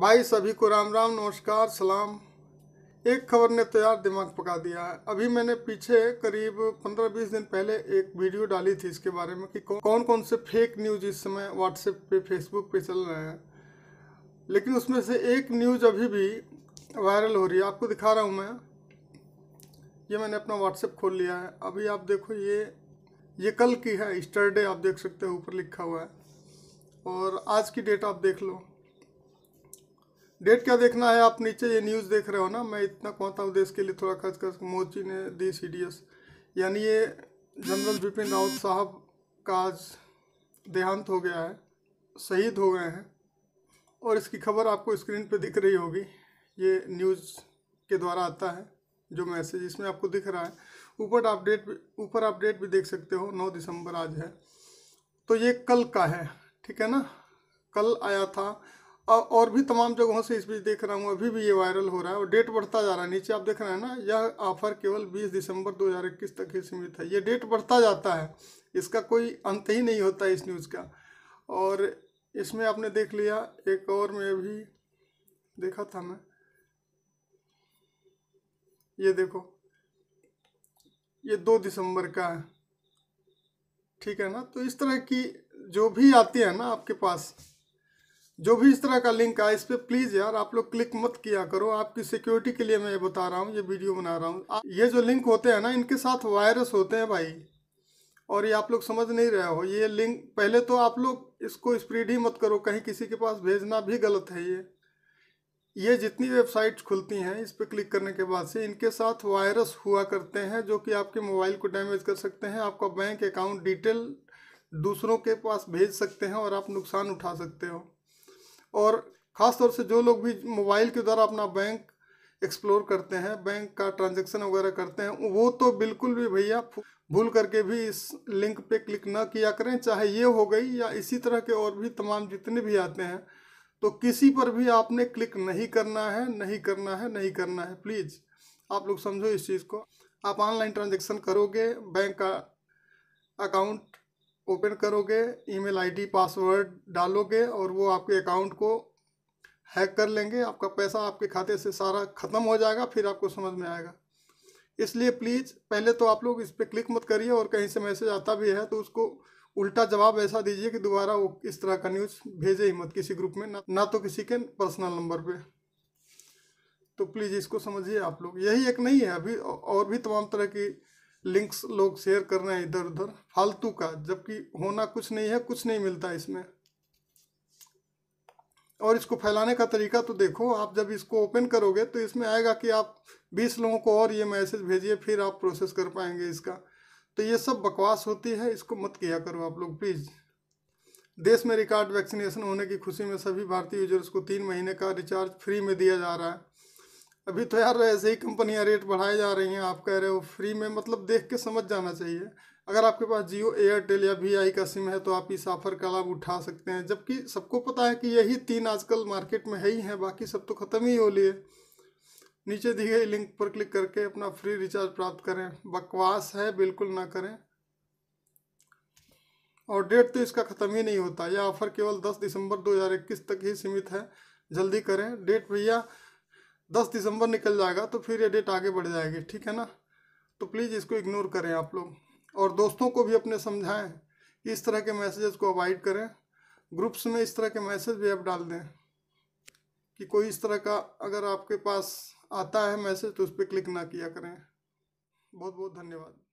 भाई सभी को राम राम नमस्कार सलाम एक खबर ने तो दिमाग पका दिया है अभी मैंने पीछे करीब 15-20 दिन पहले एक वीडियो डाली थी इसके बारे में कि कौन कौन से फेक न्यूज इस समय व्हाट्सएप पे फेसबुक पे चल रहे हैं लेकिन उसमें से एक न्यूज अभी भी वायरल हो रही है आपको दिखा रहा हूँ मैं ये मैंने अपना व्हाट्सएप खोल लिया है अभी आप देखो ये ये कल की है स्टरडे आप देख सकते हो ऊपर लिखा हुआ है और आज की डेट आप देख लो डेट क्या देखना है आप नीचे ये न्यूज़ देख रहे हो ना मैं इतना कहता हूँ देश के लिए थोड़ा खर्च कर मोदी ने दी सी डी एस यानी ये जनरल बिपिन रावत साहब का आज देहांत हो गया है शहीद हो गए हैं और इसकी खबर आपको स्क्रीन पे दिख रही होगी ये न्यूज़ के द्वारा आता है जो मैसेज इसमें आपको दिख रहा है ऊपर अपडेट ऊपर अपडेट भी देख सकते हो नौ दिसंबर आज है तो ये कल का है ठीक है ना कल आया था और भी तमाम जगहों से इस बीच देख रहा हूँ अभी भी ये वायरल हो रहा है और डेट बढ़ता जा रहा है नीचे आप देख रहे हैं ना यह ऑफर केवल 20 दिसंबर 2021 तक ही सीमित है ये डेट बढ़ता जाता है इसका कोई अंत ही नहीं होता इस न्यूज़ का और इसमें आपने देख लिया एक और में भी देखा था मैं ये देखो ये दो दिसंबर का है ठीक है ना तो इस तरह की जो भी आती है ना आपके पास जो भी इस तरह का लिंक आए इस पर प्लीज़ यार आप लोग क्लिक मत किया करो आपकी सिक्योरिटी के लिए मैं ये बता रहा हूँ ये वीडियो बना रहा हूँ ये जो लिंक होते हैं ना इनके साथ वायरस होते हैं भाई और ये आप लोग समझ नहीं रहे हो ये लिंक पहले तो आप लोग इसको स्प्रीड ही मत करो कहीं किसी के पास भेजना भी गलत है ये ये जितनी वेबसाइट खुलती हैं इस पर क्लिक करने के बाद से इनके साथ वायरस हुआ करते हैं जो कि आपके मोबाइल को डैमेज कर सकते हैं आपका बैंक अकाउंट डिटेल दूसरों के पास भेज सकते हैं और आप नुकसान उठा सकते हो और ख़ासतौर से जो लोग भी मोबाइल के द्वारा अपना बैंक एक्सप्लोर करते हैं बैंक का ट्रांजेक्शन वगैरह करते हैं वो तो बिल्कुल भी भैया भूल करके भी इस लिंक पे क्लिक ना किया करें चाहे ये हो गई या इसी तरह के और भी तमाम जितने भी आते हैं तो किसी पर भी आपने क्लिक नहीं करना है नहीं करना है नहीं करना है प्लीज़ आप लोग समझो इस चीज़ को आप ऑनलाइन ट्रांजेक्शन करोगे बैंक का अकाउंट ओपन करोगे ईमेल आईडी पासवर्ड डालोगे और वो आपके अकाउंट को हैक कर लेंगे आपका पैसा आपके खाते से सारा ख़त्म हो जाएगा फिर आपको समझ में आएगा इसलिए प्लीज़ पहले तो आप लोग इस पर क्लिक मत करिए और कहीं से मैसेज आता भी है तो उसको उल्टा जवाब ऐसा दीजिए कि दोबारा वो इस तरह का न्यूज़ भेजे ही मत किसी ग्रुप में ना ना तो किसी के पर्सनल नंबर पे तो प्लीज़ इसको समझिए आप लोग यही एक नहीं है अभी और भी तमाम तरह की लिंक्स लोग शेयर कर रहे हैं इधर उधर फालतू का जबकि होना कुछ नहीं है कुछ नहीं मिलता इसमें और इसको फैलाने का तरीका तो देखो आप जब इसको ओपन करोगे तो इसमें आएगा कि आप 20 लोगों को और ये मैसेज भेजिए फिर आप प्रोसेस कर पाएंगे इसका तो ये सब बकवास होती है इसको मत किया करो आप लोग प्लीज़ देश में रिकॉर्ड वैक्सीनेशन होने की खुशी में सभी भारतीय यूजर्स को तीन महीने का रिचार्ज फ्री में दिया जा रहा है अभी तो यार ऐसे ही कंपनियां रेट बढ़ाए जा रही हैं आप कह रहे हो फ्री में मतलब देख के समझ जाना चाहिए अगर आपके पास जियो एयरटेल या वी आई का सिम है तो आप इस ऑफर का लाभ उठा सकते हैं जबकि सबको पता है कि यही तीन आजकल मार्केट में है ही हैं बाकी सब तो ख़त्म ही हो लिए नीचे दी गई लिंक पर क्लिक करके अपना फ्री रिचार्ज प्राप्त करें बकवास है बिल्कुल ना करें और डेट तो इसका ख़त्म ही नहीं होता यह ऑफ़र केवल दस दिसंबर दो तक ही सीमित है जल्दी करें डेट भैया दस दिसंबर निकल जाएगा तो फिर ये डेट आगे बढ़ जाएगी ठीक है ना तो प्लीज़ इसको इग्नोर करें आप लोग और दोस्तों को भी अपने समझाएं इस तरह के मैसेजेस को अवॉइड करें ग्रुप्स में इस तरह के मैसेज भी आप डाल दें कि कोई इस तरह का अगर आपके पास आता है मैसेज तो उस पर क्लिक ना किया करें बहुत बहुत धन्यवाद